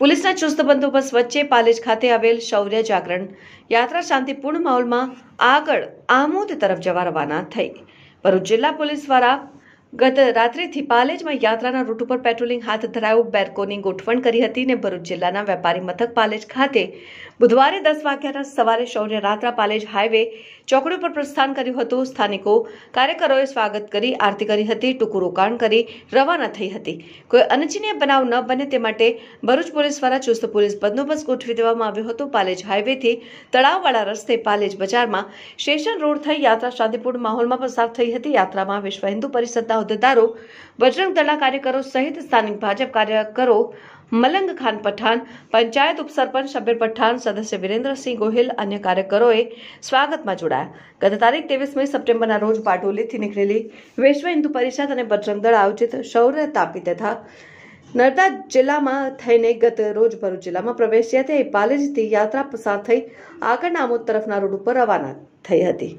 પોલીસના ચુસ્ત બંદોબસ્ત વચ્ચે પાલેજ ખાતે આવેલ શૌર્ય જાગરણ યાત્રા શાંતિપૂર્ણ માહોલમાં આગળ આમોદ તરફ જવા રવાના થઈ ભરૂચ જિલ્લા પોલીસ દ્વારા ગત રાત્રિથી પાલેજમાં યાત્રાના રૂટ ઉપર પેટ્રોલિંગ હાથ ધરાયું બેરકોની ગોઠવણ કરી હતી અને ભરૂચ જિલ્લાના વેપારી મથક પાલેજ ખાતે બુધવારે દસ વાગ્યાના સવારે શૌર્ય રાત્રા પાલેજ હાઈવે ચોકડી પર પ્રસ્થાન કર્યું હતું સ્થાનિકો કાર્યકરોએ સ્વાગત કરી આરતી કરી હતી ટૂંકું રોકાણ કરી રવાના થઈ હતી કોઈ અનિચ્છનીય બનાવ ન બને તે માટે ભરૂચ પોલીસ દ્વારા ચુસ્ત પોલીસ બંદોબસ્ત ગોઠવી દેવામાં આવ્યો હતો પાલેજ હાઈવેથી તળાવવાળા રસ્તે પાલેજ બજારમાં સ્ટેશન રોડ થઈ યાત્રા શાંતિપૂર્ણ માહોલમાં પસાર થઈ હતી યાત્રામાં વિશ્વ હિન્દુ પરિષદના હોદ્દેદારો બજરંગ દળના કાર્યકરો સહિત સ્થાનિક ભાજપ કાર્યકરો મલંગ ખાન પઠાણ પંચાયત ઉપસરપંચ શબીર પઠાણ સદસ્ય વિરેન્દ્રસિંહ ગોહિલ અન્ય કાર્યકરોએ સ્વાગતમાં જોડાયા ગત તારીખ ત્રેવીસમી સપ્ટેમ્બરના રોજ બારડોલીથી નીકળેલી વિશ્વ હિન્દુ પરિષદ અને બજરંગ દળ આયોજિત શૌર્ય તાપી તથા નર્મદા જિલ્લામાં થઈને ગત રોજ ભરૂચ જિલ્લામાં પ્રવેશ્યા તે પાલેજથી યાત્રા પસાર થઈ આગળના આમોદ તરફના રોડ ઉપર રવાના થઈ હતી